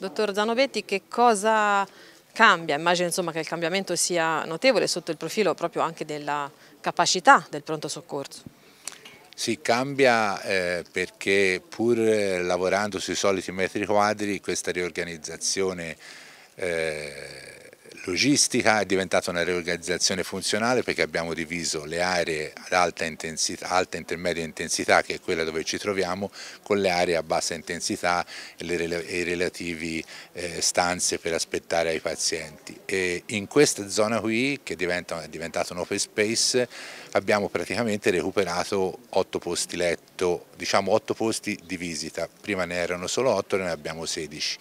Dottor Zanovetti, che cosa cambia? Immagino insomma, che il cambiamento sia notevole sotto il profilo proprio anche della capacità del pronto soccorso. Sì, cambia eh, perché pur lavorando sui soliti metri quadri questa riorganizzazione eh, logistica, è diventata una riorganizzazione funzionale perché abbiamo diviso le aree ad alta, intensità, alta intermedia intensità, che è quella dove ci troviamo, con le aree a bassa intensità e, le, e i relativi eh, stanze per aspettare ai pazienti. E in questa zona qui, che diventa, è diventata un open space, abbiamo praticamente recuperato otto posti letto, diciamo otto posti di visita, prima ne erano solo otto, e ne abbiamo 16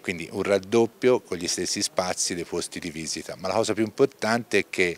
quindi un raddoppio con gli stessi spazi dei posti di visita. Ma la cosa più importante è che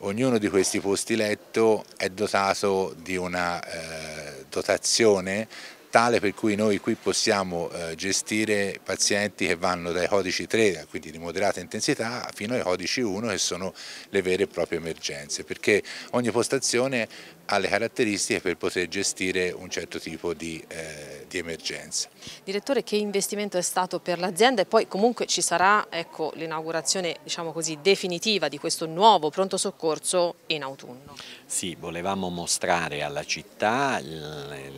ognuno di questi posti letto è dotato di una eh, dotazione tale per cui noi qui possiamo eh, gestire pazienti che vanno dai codici 3, quindi di moderata intensità, fino ai codici 1 che sono le vere e proprie emergenze, perché ogni postazione ha le caratteristiche per poter gestire un certo tipo di eh, di emergenza. Direttore, che investimento è stato per l'azienda e poi comunque ci sarà ecco, l'inaugurazione diciamo definitiva di questo nuovo pronto soccorso in autunno? Sì, volevamo mostrare alla città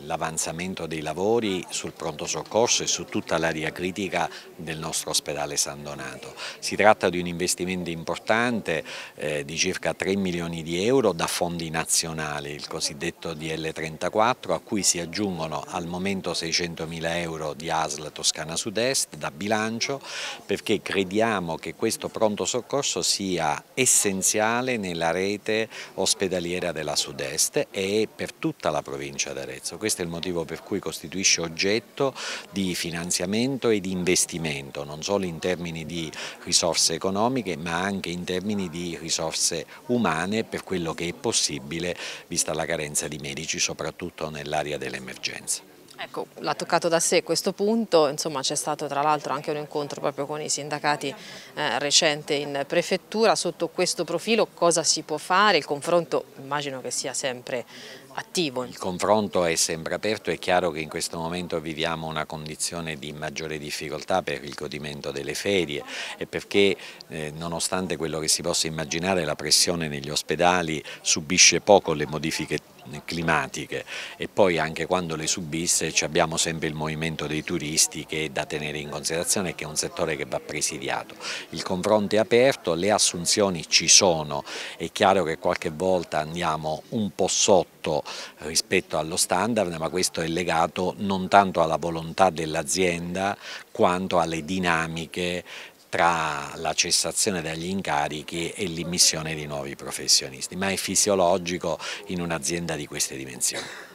l'avanzamento dei lavori sul pronto soccorso e su tutta l'area critica del nostro ospedale San Donato. Si tratta di un investimento importante eh, di circa 3 milioni di euro da fondi nazionali, il cosiddetto DL34, a cui si aggiungono al momento 6 600.000 euro di ASL Toscana Sud-Est da bilancio perché crediamo che questo pronto soccorso sia essenziale nella rete ospedaliera della Sud-Est e per tutta la provincia d'Arezzo. Questo è il motivo per cui costituisce oggetto di finanziamento e di investimento, non solo in termini di risorse economiche ma anche in termini di risorse umane per quello che è possibile vista la carenza di medici soprattutto nell'area dell'emergenza. Ecco, l'ha toccato da sé questo punto, insomma c'è stato tra l'altro anche un incontro proprio con i sindacati eh, recente in prefettura, sotto questo profilo cosa si può fare? Il confronto immagino che sia sempre attivo. Il confronto è sempre aperto, è chiaro che in questo momento viviamo una condizione di maggiore difficoltà per il godimento delle ferie e perché eh, nonostante quello che si possa immaginare la pressione negli ospedali subisce poco le modifiche eh, climatiche e poi anche quando le subisse abbiamo sempre il movimento dei turisti che è da tenere in considerazione che è un settore che va presidiato. Il confronto è aperto, le assunzioni ci sono, è chiaro che qualche volta andiamo un po' sotto rispetto allo standard ma questo è legato non tanto alla volontà dell'azienda quanto alle dinamiche tra la cessazione degli incarichi e l'immissione di nuovi professionisti, ma è fisiologico in un'azienda di queste dimensioni.